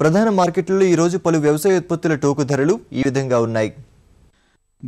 ప్రధాన మార్కెట్లలో ఈరోజు పలు వ్యవసాయ ఉత్పత్తుల టోకు ధరలు ఈ విధంగా ఉన్నాయి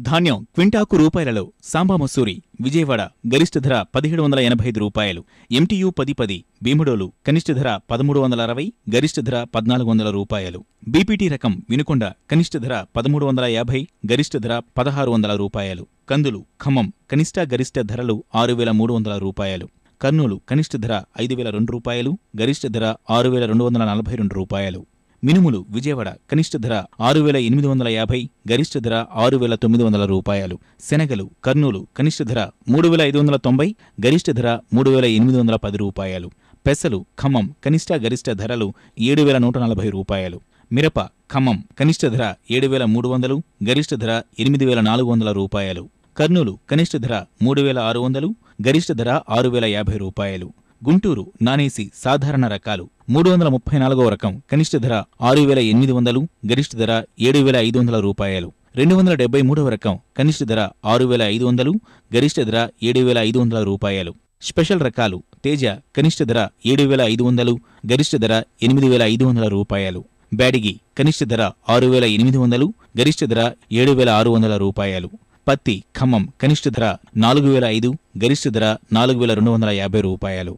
ధాన్యం క్వింటాకు రూపాయలలో సాంబా మసూరి విజయవాడ గరిష్ట ధర పదిహేడు వందల ఎనభై ఐదు రూపాయలు ఎంటీయూ పది పది భీముడోలు కనిష్ట ధర పదమూడు వందల అరవై గరిష్ట ధర పద్నాలుగు వందల రూపాయలు బీపీటీ రకం వినుకొండ కనిష్ట ధర పదమూడు వందల యాభై గరిష్ట ధర పదహారు వందల రూపాయలు కందులు ఖమ్మం కనిష్ట గరిష్ట ధరలు ఆరు వేల మూడు వందల రూపాయలు కర్నూలు కనిష్ట ధర ఐదు వేల రెండు రూపాయలు గరిష్ట ధర ఆరు వేల రెండు వందల నలభై రెండు రూపాయలు మినుములు విజయవాడ కనిష్ట ధర ఆరు వేల ఎనిమిది వందల యాభై గరిష్ట ధర ఆరు వేల తొమ్మిది వందల రూపాయలు శనగలు కర్నూలు కనిష్ట ధర మూడు వేల ఐదు వందల తొంభై గరిష్ట ధర మూడు వేల ఎనిమిది వందల పది రూపాయలు పెసలు ఖమ్మం కనిష్ట గరిష్ట ధరలు ఏడు వేల నూట నలభై రూపాయలు మిరప ఖమ్మం కనిష్ట ధర ఏడు వేల మూడు వందలు గరిష్ట ధర ఎనిమిది వేల నాలుగు వందల రూపాయలు కర్నూలు కనిష్ట ధర మూడు వేల ఆరు వందలు గరిష్ట ధర ఆరు వేల యాభై రూపాయలు గుంటూరు నానేసి సాధారణ రకాలు మూడు వందల ముప్పై నాలుగవ రకం కనిష్ట ధర ఆరు వేల ఎనిమిది వందలు గరిష్ట ధర ఏడు వేల ఐదు వందల రూపాయలు రెండు వందల డెబ్బై మూడవ రకం కనిష్ట ధర ఆరు వేల ఐదు వందలు గరిష్ట ధర ఏడు వేల ఐదు వందల రూపాయలు స్పెషల్ రకాలు తేజ కనిష్ట ధర ఏడు వేల ఐదు వందలు గరిష్ట ధర ఎనిమిది వేల ఐదు వందల రూపాయలు బ్యాడిగి కనిష్ట ధర ఆరు వేల ఎనిమిది వందలు గరిష్ట ధర ఏడు వేల ఆరు వందల రూపాయలు పత్తి ఖమ్మం కనిష్ట ధర నాలుగు వేల ఐదు గరిష్ట ధర నాలుగు వేల రెండు వందల యాభై రూపాయలు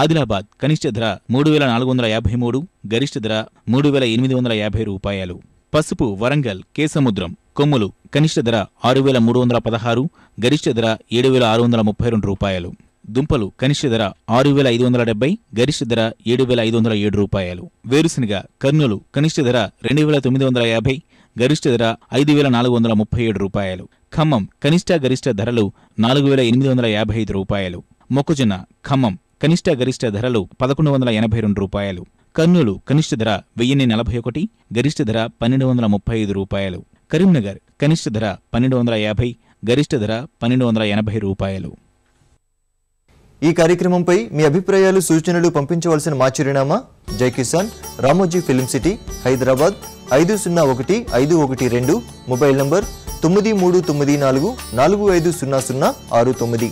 ఆదిలాబాద్ కనిష్ట ధర మూడు వేల నాలుగు వందల యాభై మూడు గరిష్ట ధర మూడు వేల ఎనిమిది వందల యాభై రూపాయలు పసుపు వరంగల్ కేసముద్రం కొమ్ములు కనిష్ట ధర ఆరు వేల మూడు వందల పదహారు గరిష్ట ధర ఏడు వేల ఆరు వందల ముప్పై రెండు రూపాయలు దుంపలు కనిష్ట ధర ఆరు వేల ఐదు వందల డెబ్బై గరిష్ట ధర ఏడు వేల ఐదు వందల ఏడు రూపాయలు వేరుశనగ కర్నూలు కనిష్ట ధర రెండు వేల తొమ్మిది వందల యాభై గరిష్ట ధర ఐదు వేల నాలుగు వందల ముప్పై ఏడు రూపాయలు ఖమ్మం కనిష్ట గరిష్ట ధరలు నాలుగు వేల ఎనిమిది వందల యాభై ఐదు రూపాయలు మొక్కజొన్న ఖమ్మం కనిష్ట గరిష్ట ధరలు పదకొండు వందల ఎనభై రెండు రూపాయలు కర్నూలు కనిష్ట ధర వెయ్యిన్ని నలభై ఒకటి గరిష్ట ధర పన్నెండు వందల ముప్పై ఐదు రూపాయలు కరీంనగర్ కనిష్ట ధర పన్నెండు వందల యాభై గరిష్ట ధర పన్నెండు వందల ఎనభై రూపాయలు ఈ కార్యక్రమంపై మీ అభిప్రాయాలు సూచనలు పంపించవలసిన మా చిరునామా జై కిసాన్ రామోజీ ఫిలిం సిటీ హైదరాబాద్ ఐదు సున్నా ఒకటి ఐదు ఒకటి రెండు మొబైల్ నంబర్ తొమ్మిది మూడు తొమ్మిది నాలుగు నాలుగు ఐదు సున్నా సున్నా ఆరు తొమ్మిది